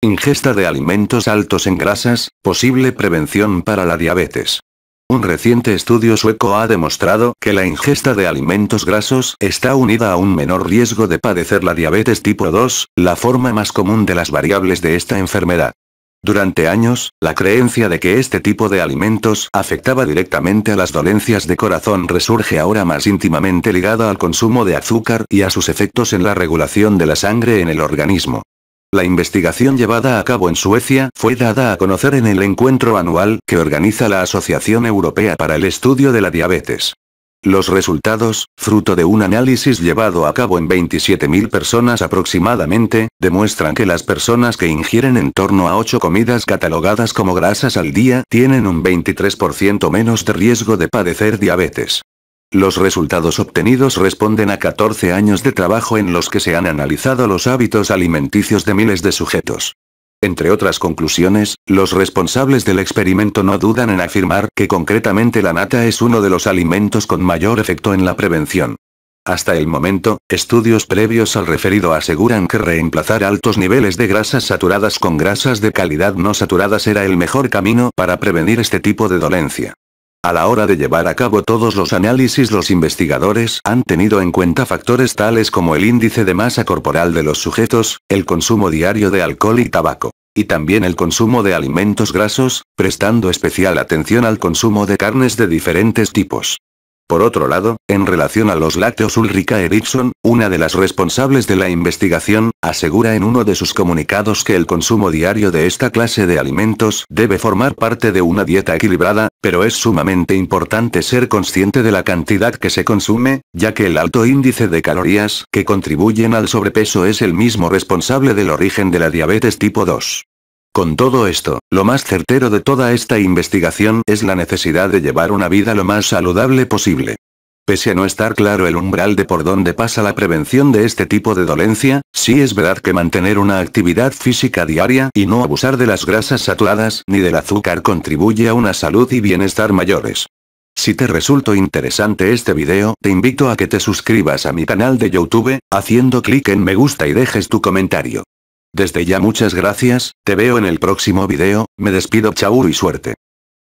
Ingesta de alimentos altos en grasas, posible prevención para la diabetes. Un reciente estudio sueco ha demostrado que la ingesta de alimentos grasos está unida a un menor riesgo de padecer la diabetes tipo 2, la forma más común de las variables de esta enfermedad. Durante años, la creencia de que este tipo de alimentos afectaba directamente a las dolencias de corazón resurge ahora más íntimamente ligada al consumo de azúcar y a sus efectos en la regulación de la sangre en el organismo. La investigación llevada a cabo en Suecia fue dada a conocer en el encuentro anual que organiza la Asociación Europea para el Estudio de la Diabetes. Los resultados, fruto de un análisis llevado a cabo en 27.000 personas aproximadamente, demuestran que las personas que ingieren en torno a 8 comidas catalogadas como grasas al día tienen un 23% menos de riesgo de padecer diabetes. Los resultados obtenidos responden a 14 años de trabajo en los que se han analizado los hábitos alimenticios de miles de sujetos. Entre otras conclusiones, los responsables del experimento no dudan en afirmar que concretamente la nata es uno de los alimentos con mayor efecto en la prevención. Hasta el momento, estudios previos al referido aseguran que reemplazar altos niveles de grasas saturadas con grasas de calidad no saturadas era el mejor camino para prevenir este tipo de dolencia. A la hora de llevar a cabo todos los análisis los investigadores han tenido en cuenta factores tales como el índice de masa corporal de los sujetos, el consumo diario de alcohol y tabaco, y también el consumo de alimentos grasos, prestando especial atención al consumo de carnes de diferentes tipos. Por otro lado, en relación a los lácteos Ulrika Erickson, una de las responsables de la investigación, asegura en uno de sus comunicados que el consumo diario de esta clase de alimentos debe formar parte de una dieta equilibrada, pero es sumamente importante ser consciente de la cantidad que se consume, ya que el alto índice de calorías que contribuyen al sobrepeso es el mismo responsable del origen de la diabetes tipo 2. Con todo esto, lo más certero de toda esta investigación es la necesidad de llevar una vida lo más saludable posible. Pese a no estar claro el umbral de por dónde pasa la prevención de este tipo de dolencia, sí es verdad que mantener una actividad física diaria y no abusar de las grasas saturadas ni del azúcar contribuye a una salud y bienestar mayores. Si te resultó interesante este video, te invito a que te suscribas a mi canal de YouTube, haciendo clic en me gusta y dejes tu comentario. Desde ya muchas gracias, te veo en el próximo video, me despido chau y suerte.